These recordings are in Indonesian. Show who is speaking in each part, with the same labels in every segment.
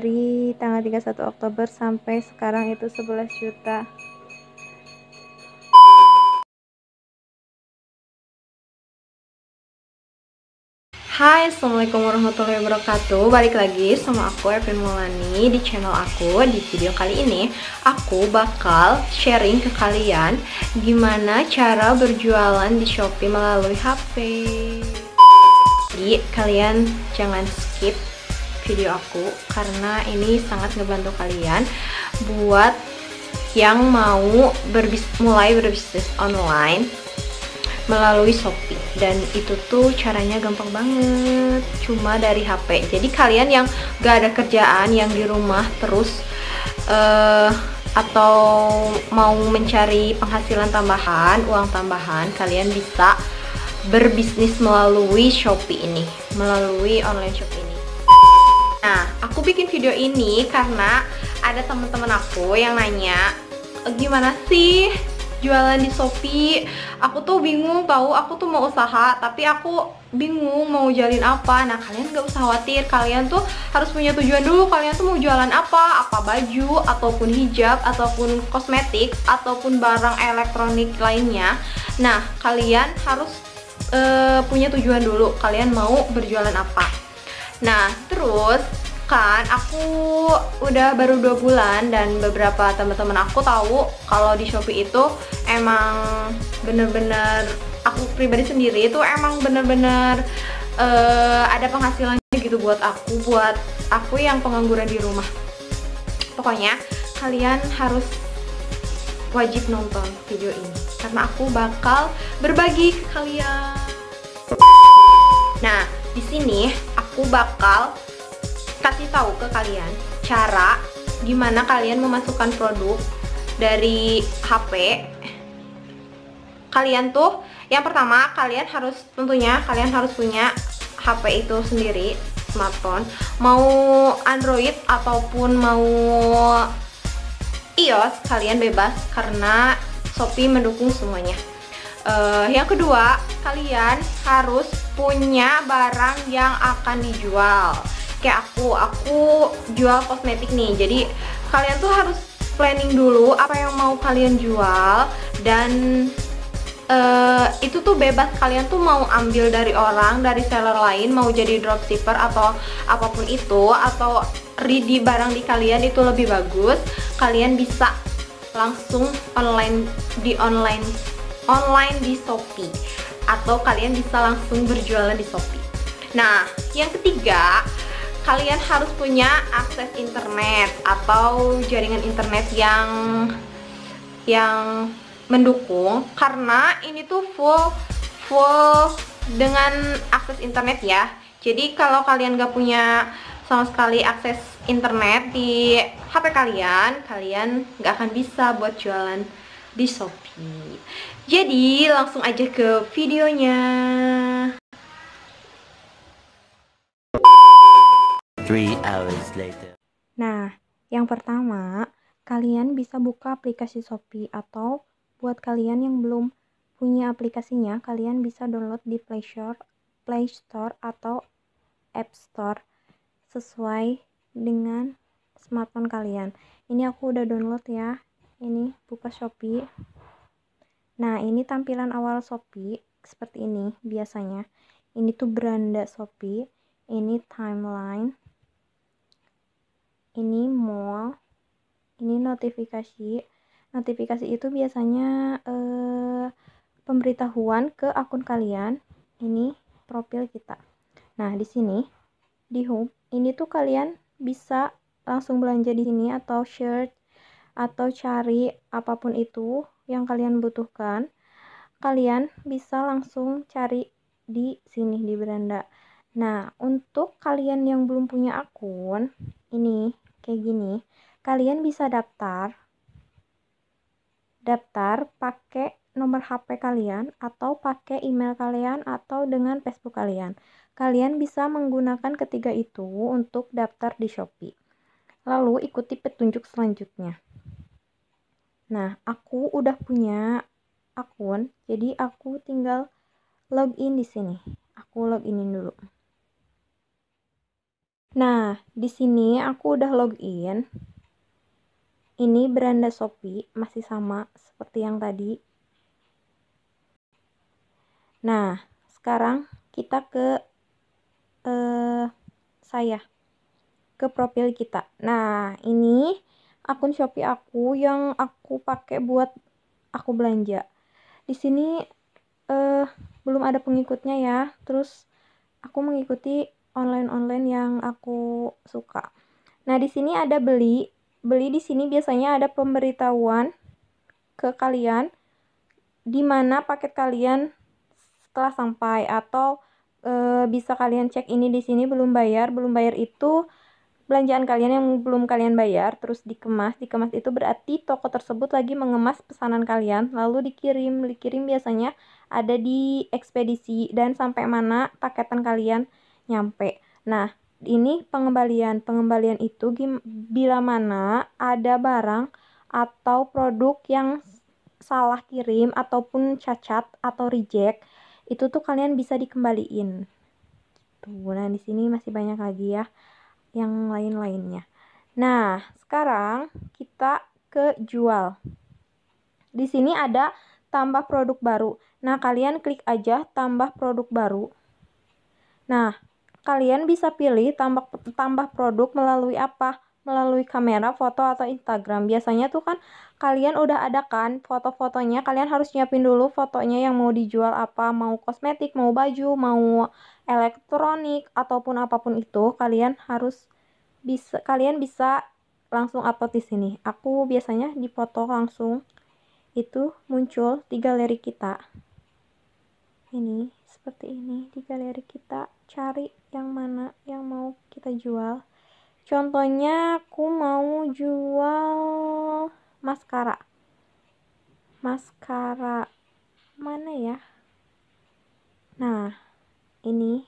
Speaker 1: dari tanggal 31 Oktober sampai sekarang itu 11 juta Hai, Assalamualaikum warahmatullahi wabarakatuh Balik lagi sama aku Evin Mulani di channel aku Di video kali ini, aku bakal sharing ke kalian Gimana cara berjualan di Shopee melalui HP Jadi, kalian jangan skip video aku karena ini sangat ngebantu kalian buat yang mau berbis mulai berbisnis online melalui Shopee dan itu tuh caranya gampang banget cuma dari HP jadi kalian yang gak ada kerjaan yang di rumah terus uh, atau mau mencari penghasilan tambahan uang tambahan kalian bisa berbisnis melalui Shopee ini melalui online Shopee ini Nah, aku bikin video ini karena ada temen-temen aku yang nanya, eh, gimana sih jualan di Shopee? Aku tuh bingung tahu, aku tuh mau usaha, tapi aku bingung mau jalin apa nah kalian gak usah khawatir kalian tuh harus punya tujuan dulu kalian tuh mau jualan apa apa baju ataupun hijab ataupun kosmetik ataupun barang elektronik lainnya nah kalian harus uh, punya tujuan dulu kalian mau berjualan apa Nah, terus kan aku udah baru dua bulan dan beberapa teman-teman aku tahu kalau di Shopee itu emang bener-bener aku pribadi sendiri itu emang bener-bener uh, ada penghasilannya gitu buat aku buat aku yang pengangguran di rumah pokoknya kalian harus wajib nonton video ini karena aku bakal berbagi ke kalian nah di sini aku aku bakal kasih tahu ke kalian cara gimana kalian memasukkan produk dari HP kalian tuh yang pertama kalian harus tentunya kalian harus punya HP itu sendiri smartphone mau Android ataupun mau iOS kalian bebas karena Shopee mendukung semuanya uh, yang kedua kalian harus punya barang yang akan dijual kayak aku aku jual kosmetik nih jadi kalian tuh harus planning dulu apa yang mau kalian jual dan uh, itu tuh bebas kalian tuh mau ambil dari orang dari seller lain mau jadi dropshipper atau apapun itu atau ready barang di kalian itu lebih bagus kalian bisa langsung online di online online di Shopee atau kalian bisa langsung berjualan di Shopee. Nah, yang ketiga, kalian harus punya akses internet atau jaringan internet yang yang mendukung karena ini tuh full full dengan akses internet ya. Jadi kalau kalian gak punya sama sekali akses internet di HP kalian, kalian gak akan bisa buat jualan di Shopee Jadi langsung aja ke videonya 3 hours later. Nah, yang pertama, kalian bisa buka aplikasi Shopee atau buat kalian yang belum punya aplikasinya, kalian bisa download di Play Store, Play Store atau App Store sesuai dengan smartphone kalian. Ini aku udah download ya ini buka Shopee nah ini tampilan awal Shopee seperti ini biasanya ini tuh beranda Shopee ini timeline ini mall ini notifikasi notifikasi itu biasanya eh, pemberitahuan ke akun kalian ini profil kita nah di sini di home ini tuh kalian bisa langsung belanja di sini atau search atau cari apapun itu yang kalian butuhkan, kalian bisa langsung cari di sini di beranda. Nah, untuk kalian yang belum punya akun, ini kayak gini, kalian bisa daftar daftar pakai nomor HP kalian atau pakai email kalian atau dengan Facebook kalian. Kalian bisa menggunakan ketiga itu untuk daftar di Shopee. Lalu ikuti petunjuk selanjutnya. Nah, aku udah punya akun, jadi aku tinggal login di sini. Aku loginin dulu. Nah, di sini aku udah login. Ini beranda Shopee, masih sama seperti yang tadi. Nah, sekarang kita ke eh, saya ke profil kita. Nah, ini akun Shopee aku yang aku pakai buat aku belanja. Di sini eh, belum ada pengikutnya ya. Terus aku mengikuti online-online yang aku suka. Nah, di sini ada beli. Beli di sini biasanya ada pemberitahuan ke kalian di mana paket kalian setelah sampai atau e, bisa kalian cek ini di sini belum bayar, belum bayar itu belanjaan kalian yang belum kalian bayar terus dikemas. Dikemas itu berarti toko tersebut lagi mengemas pesanan kalian lalu dikirim. Dikirim biasanya ada di ekspedisi dan sampai mana paketan kalian nyampe. Nah, ini pengembalian. Pengembalian itu bila mana ada barang atau produk yang salah kirim ataupun cacat atau reject itu tuh kalian bisa dikembaliin. Tuh, nah di sini masih banyak lagi ya yang lain-lainnya. Nah, sekarang kita ke jual. Di sini ada tambah produk baru. Nah, kalian klik aja tambah produk baru. Nah, kalian bisa pilih tambah tambah produk melalui apa? melalui kamera, foto atau Instagram. Biasanya tuh kan kalian udah ada kan foto-fotonya, kalian harus nyiapin dulu fotonya yang mau dijual apa, mau kosmetik, mau baju, mau elektronik ataupun apapun itu, kalian harus bisa kalian bisa langsung upload di sini. Aku biasanya di foto langsung itu muncul di galeri kita. Ini seperti ini di galeri kita, cari yang mana yang mau kita jual. Contohnya aku mau jual maskara. Maskara mana ya? Nah, ini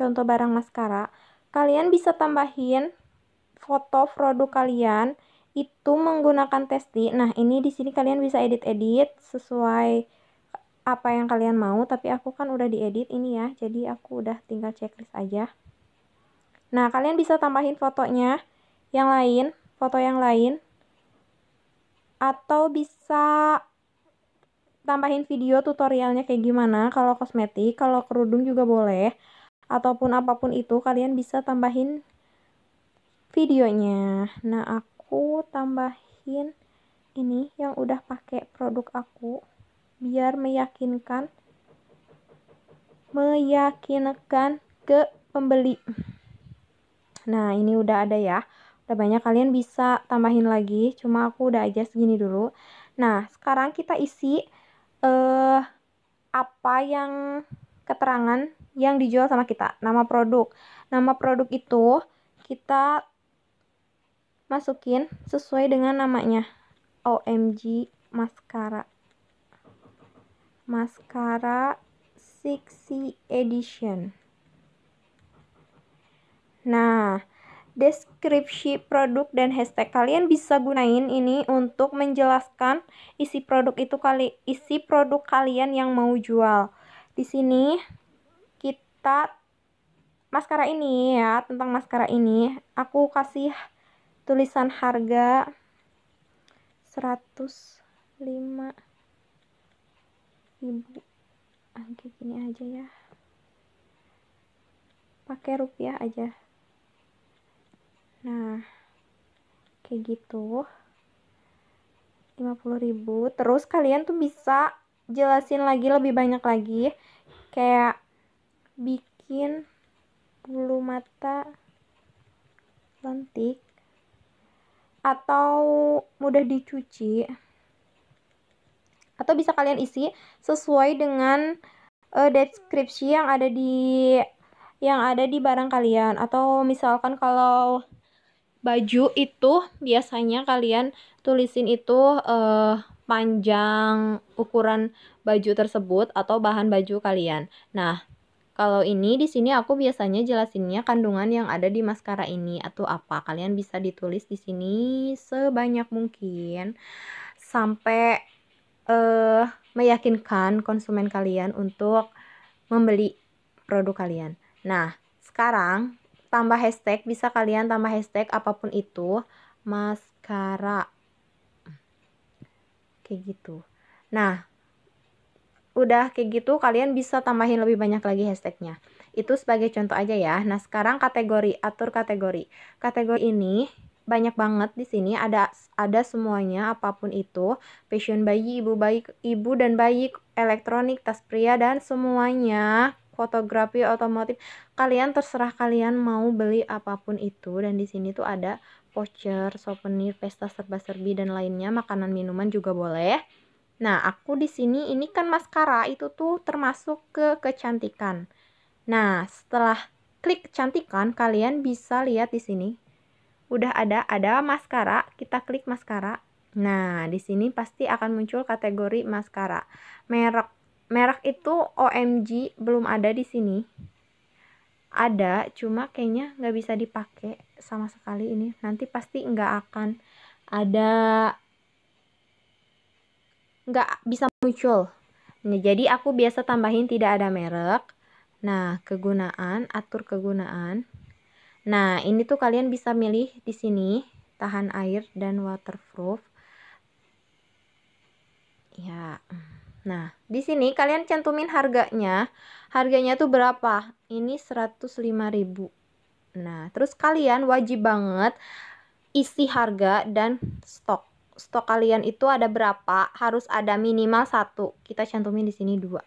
Speaker 1: contoh barang maskara. Kalian bisa tambahin foto produk kalian itu menggunakan testi. Nah, ini di sini kalian bisa edit-edit sesuai apa yang kalian mau, tapi aku kan udah diedit ini ya. Jadi aku udah tinggal checklist aja. Nah, kalian bisa tambahin fotonya yang lain, foto yang lain. Atau bisa tambahin video tutorialnya kayak gimana kalau kosmetik, kalau kerudung juga boleh. Ataupun apapun itu, kalian bisa tambahin videonya. Nah, aku tambahin ini yang udah pakai produk aku biar meyakinkan meyakinkan ke pembeli. Nah, ini udah ada ya. Udah banyak, kalian bisa tambahin lagi. Cuma aku udah aja segini dulu. Nah, sekarang kita isi eh apa yang keterangan yang dijual sama kita, nama produk. Nama produk itu kita masukin sesuai dengan namanya. OMG mascara mascara sexy edition. Nah, deskripsi produk dan hashtag kalian bisa gunain ini untuk menjelaskan isi produk itu kali isi produk kalian yang mau jual. Di sini kita maskara ini ya, tentang maskara ini aku kasih tulisan harga 105 ribu ah, gini aja ya pakai rupiah aja nah kayak gitu ribu terus kalian tuh bisa jelasin lagi lebih banyak lagi kayak bikin bulu mata lentik atau mudah dicuci atau bisa kalian isi sesuai dengan uh, deskripsi yang ada di yang ada di barang kalian atau misalkan kalau baju itu biasanya kalian tulisin itu uh, panjang ukuran baju tersebut atau bahan baju kalian. Nah, kalau ini di sini aku biasanya jelasinnya kandungan yang ada di maskara ini atau apa. Kalian bisa ditulis di sini sebanyak mungkin sampai uh, meyakinkan konsumen kalian untuk membeli produk kalian. Nah, sekarang tambah hashtag bisa kalian tambah hashtag apapun itu maskara kayak gitu nah udah kayak gitu kalian bisa tambahin lebih banyak lagi hashtagnya itu sebagai contoh aja ya nah sekarang kategori atur kategori kategori ini banyak banget di sini ada ada semuanya apapun itu fashion bayi ibu bayi ibu dan bayi elektronik tas pria dan semuanya fotografi otomotif kalian terserah kalian mau beli apapun itu dan di sini tuh ada voucher souvenir pesta serba-serbi dan lainnya makanan minuman juga boleh nah aku di sini ini kan maskara itu tuh termasuk ke kecantikan nah setelah klik kecantikan kalian bisa lihat di sini udah ada ada maskara kita klik maskara Nah, di sini pasti akan muncul kategori maskara. Merek merek itu OMG belum ada di sini ada cuma kayaknya nggak bisa dipakai sama sekali ini nanti pasti nggak akan ada nggak bisa muncul nah, jadi aku biasa tambahin tidak ada merek nah kegunaan atur kegunaan nah ini tuh kalian bisa milih di sini tahan air dan waterproof ya hmm. Nah, di sini kalian cantumin harganya. Harganya tuh berapa? Ini 105.000. Nah, terus kalian wajib banget isi harga dan stok. Stok kalian itu ada berapa? Harus ada minimal satu. Kita cantumin di sini dua.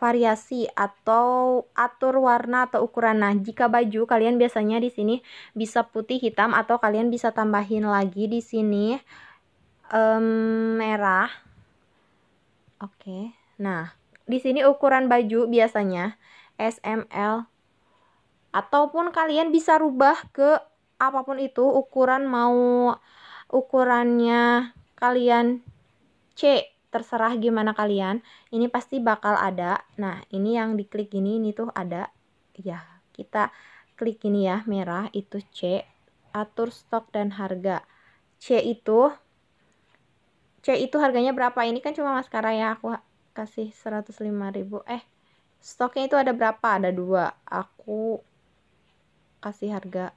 Speaker 1: Variasi atau atur warna atau ukuran. Nah, jika baju kalian biasanya di sini bisa putih, hitam atau kalian bisa tambahin lagi di sini um, merah Oke. Nah, di sini ukuran baju biasanya SML ataupun kalian bisa rubah ke apapun itu ukuran mau ukurannya kalian C terserah gimana kalian ini pasti bakal ada nah ini yang diklik ini, ini tuh ada ya kita klik ini ya merah itu C atur stok dan harga C itu C itu harganya berapa ini kan cuma maskara ya aku kasih 105.000 eh stoknya itu ada berapa ada dua aku kasih harga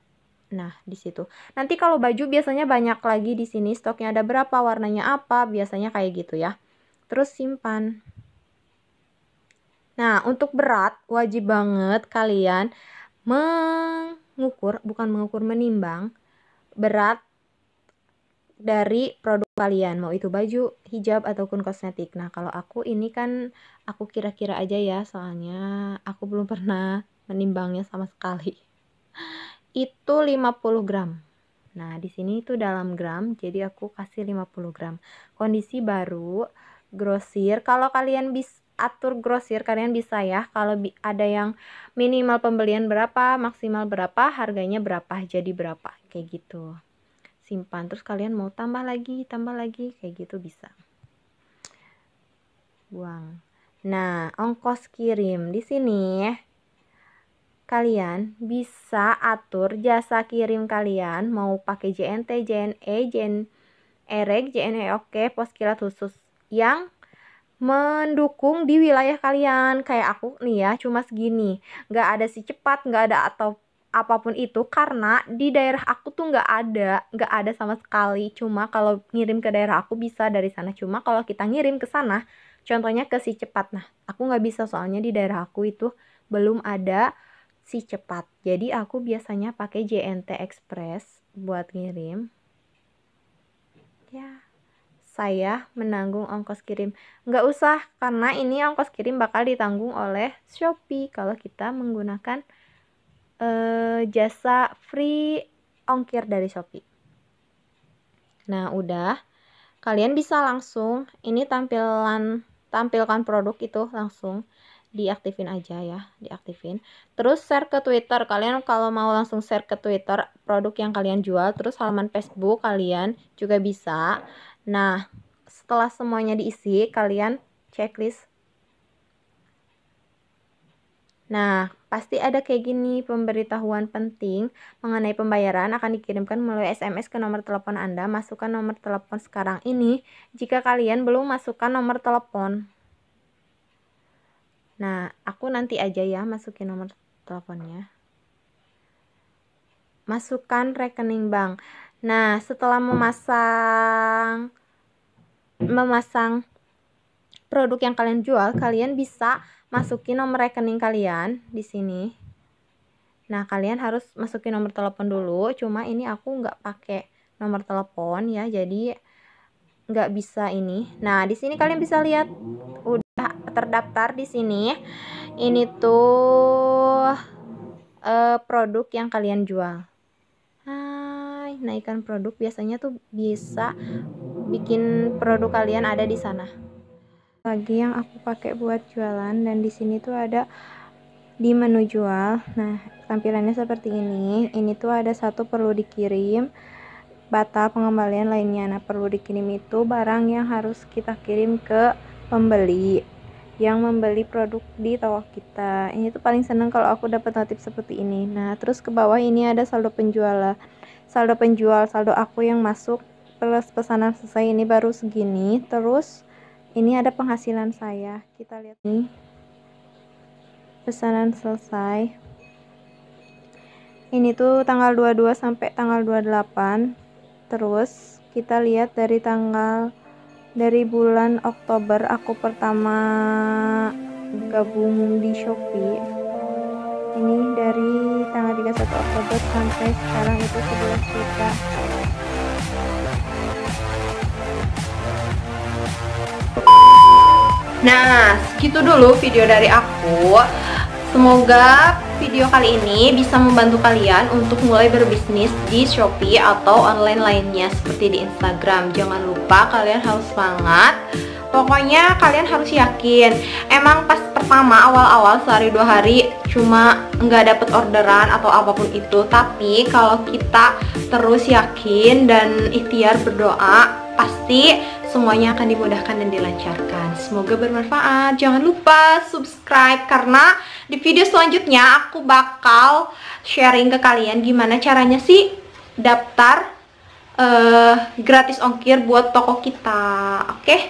Speaker 1: nah di situ nanti kalau baju biasanya banyak lagi di sini stoknya ada berapa warnanya apa biasanya kayak gitu ya terus simpan nah untuk berat wajib banget kalian mengukur bukan mengukur menimbang berat dari produk kalian, mau itu baju, hijab, ataupun kosmetik. Nah, kalau aku ini kan aku kira-kira aja ya, soalnya aku belum pernah menimbangnya sama sekali. Itu 50 gram. Nah, di sini itu dalam gram, jadi aku kasih 50 gram. Kondisi baru, grosir, kalau kalian bisa atur grosir kalian bisa ya kalau ada yang minimal pembelian berapa maksimal berapa harganya berapa jadi berapa kayak gitu simpan terus kalian mau tambah lagi tambah lagi kayak gitu bisa buang nah ongkos kirim di sini ya. kalian bisa atur jasa kirim kalian mau pakai JNT, JNE, JN Erek, JNE Oke, pos kilat khusus yang mendukung di wilayah kalian kayak aku nih ya cuma segini nggak ada si cepat nggak ada atau apapun itu karena di daerah aku tuh nggak ada nggak ada sama sekali cuma kalau ngirim ke daerah aku bisa dari sana cuma kalau kita ngirim ke sana contohnya ke si cepat nah aku nggak bisa soalnya di daerah aku itu belum ada si cepat jadi aku biasanya pakai JNT Express buat ngirim ya saya menanggung ongkos kirim. Nggak usah, karena ini ongkos kirim bakal ditanggung oleh Shopee kalau kita menggunakan uh, jasa free ongkir dari Shopee. Nah, udah. Kalian bisa langsung ini tampilan tampilkan produk itu langsung diaktifin aja ya, diaktifin. Terus share ke Twitter. Kalian kalau mau langsung share ke Twitter produk yang kalian jual, terus halaman Facebook kalian juga bisa. Nah, setelah semuanya diisi, kalian checklist Nah, pasti ada kayak gini pemberitahuan penting mengenai pembayaran akan dikirimkan melalui SMS ke nomor telepon Anda. Masukkan nomor telepon sekarang ini jika kalian belum masukkan nomor telepon. Nah, aku nanti aja ya masukin nomor teleponnya. Masukkan rekening bank. Nah, setelah memasang memasang produk yang kalian jual, kalian bisa masukin nomor rekening kalian di sini. Nah, kalian harus masukin nomor telepon dulu. Cuma ini aku nggak pakai nomor telepon ya, jadi nggak bisa ini. Nah, di sini kalian bisa lihat udah terdaftar di sini. Ini tuh uh, produk yang kalian jual. Hai, naikkan produk biasanya tuh bisa bikin produk kalian ada di sana lagi yang aku pakai buat jualan dan di sini tuh ada di menu jual nah tampilannya seperti ini ini tuh ada satu perlu dikirim bata pengembalian lainnya nah perlu dikirim itu barang yang harus kita kirim ke pembeli yang membeli produk di toko kita ini tuh paling seneng kalau aku dapat notif seperti ini nah terus ke bawah ini ada saldo penjual saldo penjual saldo aku yang masuk plus pesanan selesai ini baru segini terus ini ada penghasilan saya kita lihat nih pesanan selesai ini tuh tanggal 22 sampai tanggal 28 terus kita lihat dari tanggal dari bulan Oktober aku pertama gabung di Shopee ini dari tanggal 31 Oktober sampai sekarang itu 11 juta Nah, segitu dulu video dari aku. Semoga video kali ini bisa membantu kalian untuk mulai berbisnis di Shopee atau online lainnya seperti di Instagram. Jangan lupa kalian harus semangat. Pokoknya kalian harus yakin. Emang pas pertama awal-awal sehari dua hari cuma nggak dapet orderan atau apapun itu. Tapi kalau kita terus yakin dan ikhtiar berdoa, pasti semuanya akan dimudahkan dan dilancarkan. Semoga bermanfaat. Jangan lupa subscribe karena di video selanjutnya aku bakal sharing ke kalian gimana caranya sih daftar uh, gratis ongkir buat toko kita. Oke? Okay?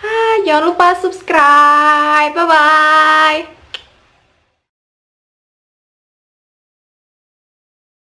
Speaker 1: Ah, jangan lupa subscribe. Bye bye.